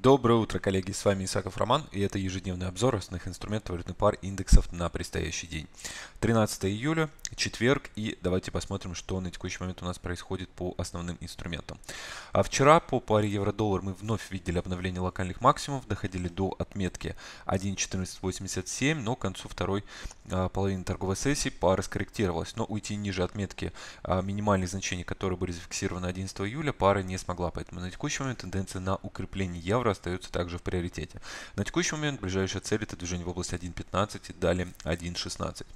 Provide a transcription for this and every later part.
Доброе утро, коллеги! С вами Исаков Роман и это ежедневный обзор основных инструментов валютных пар индексов на предстоящий день. 13 июля, четверг и давайте посмотрим, что на текущий момент у нас происходит по основным инструментам. А вчера по паре евро-доллар мы вновь видели обновление локальных максимумов, доходили до отметки 1.1487, но к концу второй а, половины торговой сессии пара скорректировалась, но уйти ниже отметки а, минимальных значений, которые были зафиксированы 11 июля, пара не смогла, поэтому на текущий момент тенденция на укрепление евро остается также в приоритете. На текущий момент ближайшая цель это движение в область 1.15 и далее 1.16.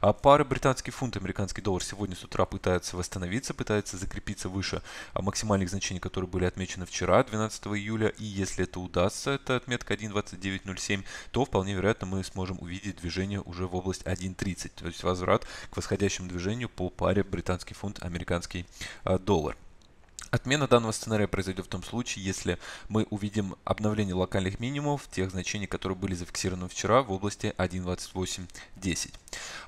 А пара британский фунт и американский доллар сегодня с утра пытается восстановиться, пытается закрепиться выше а максимальных значений, которые были отмечены вчера, 12 июля. И если это удастся, это отметка 1.2907, то вполне вероятно мы сможем увидеть движение уже в область 1.30, то есть возврат к восходящему движению по паре британский фунт, американский а, доллар. Отмена данного сценария произойдет в том случае, если мы увидим обновление локальных минимумов тех значений, которые были зафиксированы вчера в области 1.28.10.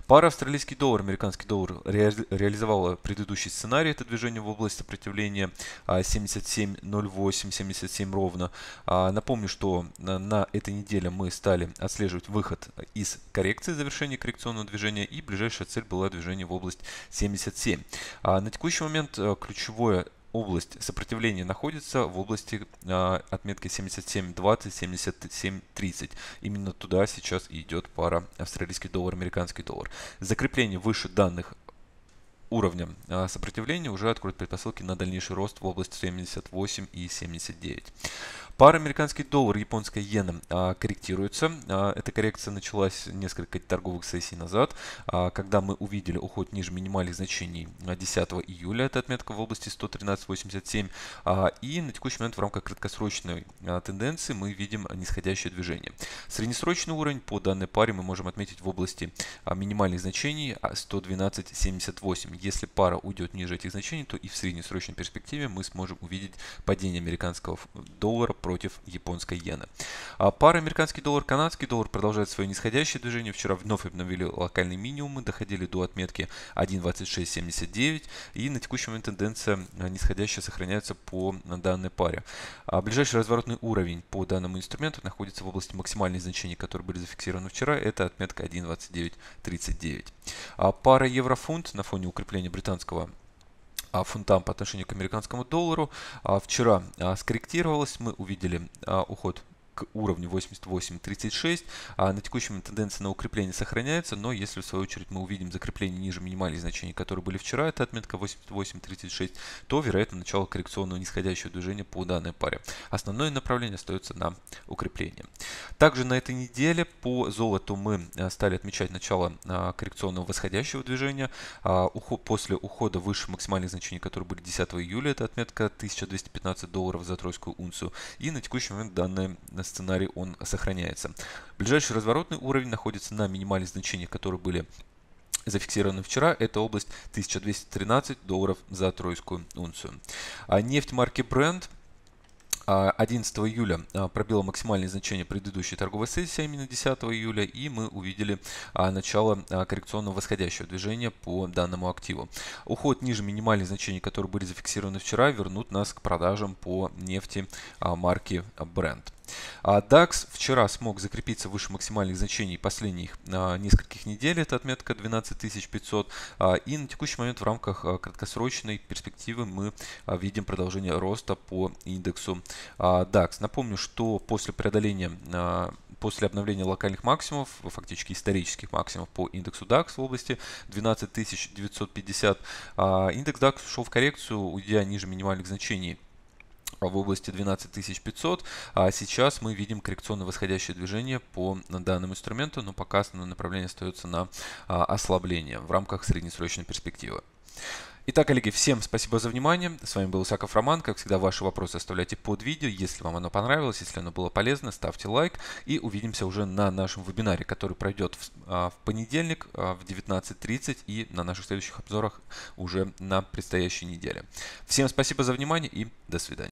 Пара австралийский доллар, американский доллар реализовала предыдущий сценарий, это движение в область сопротивления 77.08, а, 77 ровно. А, напомню, что а, на этой неделе мы стали отслеживать выход из коррекции, завершения коррекционного движения и ближайшая цель была движение в область 77. На текущий момент ключевое область сопротивления находится в области а, отметки 77.20, 77.30. Именно туда сейчас идет пара австралийский доллар, американский доллар. Закрепление выше данных уровня а, сопротивления уже откроет предпосылки на дальнейший рост в области 78 и 79. Пара американский доллар, японская иена корректируется. А, эта коррекция началась несколько торговых сессий назад, а, когда мы увидели уход ниже минимальных значений 10 а, июля. Это отметка в области 113.87. И на текущий момент в рамках краткосрочной тенденции мы видим нисходящее движение. Среднесрочный уровень по данной паре мы можем отметить в области минимальных значений 112.78. Если пара уйдет ниже этих значений, то и в среднесрочной перспективе мы сможем увидеть падение американского доллара против японской иены. А пара американский доллар, канадский доллар продолжает свое нисходящее движение. Вчера вновь обновили локальный минимум минимумы, доходили до отметки 1.2679 и на текущий момент тенденция а, нисходящая сохраняется по данной паре. А ближайший разворотный уровень по данному инструменту находится в области максимальных значений, которые были зафиксированы вчера. Это отметка 1.2939. А пара еврофунт на фоне укрепления британского а, фунтам по отношению к американскому доллару. А, вчера а, скорректировалось, мы увидели уход к уровню 88.36. А на текущем тенденция на укрепление сохраняется, но если в свою очередь мы увидим закрепление ниже минимальных значений, которые были вчера, это отметка 88.36, то вероятно начало коррекционного нисходящего движения по данной паре. Основное направление остается на укрепление. Также на этой неделе по золоту мы э, стали отмечать начало э, коррекционного восходящего движения. А, после ухода выше максимальных значений, которые были 10 июля, это отметка 1215 долларов за тройскую унцию. И на текущий момент данная э, сценарий он сохраняется. Ближайший разворотный уровень находится на минимальных значениях, которые были зафиксированы вчера. Это область 1213 долларов за тройскую унцию. А нефть марки Brent а, – 11 июля а, пробила максимальное значение предыдущей торговой сессии, а именно 10 июля, и мы увидели начало коррекционного восходящего движения по данному активу. Уход ниже минимальных значений, которые были зафиксированы вчера, вернут нас к продажам по нефти марки Brent. А DAX вчера смог закрепиться выше максимальных значений последних а, нескольких недель. Это отметка 12500. А, и на текущий момент в рамках а, краткосрочной перспективы мы видим продолжение роста по индексу DAX. Напомню, что после преодоления после обновления локальных максимумов, фактически исторических максимумов по индексу DAX в области 12950, индекс DAX ушел в коррекцию, уйдя ниже минимальных значений в области 12500, а сейчас мы видим коррекционно-восходящее движение по данному инструменту, но пока основное направление остается на а, ослабление в рамках среднесрочной перспективы. Итак, коллеги, всем спасибо за внимание. С вами был Исаков Роман. Как всегда, ваши вопросы оставляйте под видео. Если вам оно понравилось, если оно было полезно, ставьте лайк. И увидимся уже на нашем вебинаре, который пройдет в, а, понедельник а, в 19.30 и на наших следующих обзорах уже на предстоящей неделе. Всем спасибо за внимание и до свидания.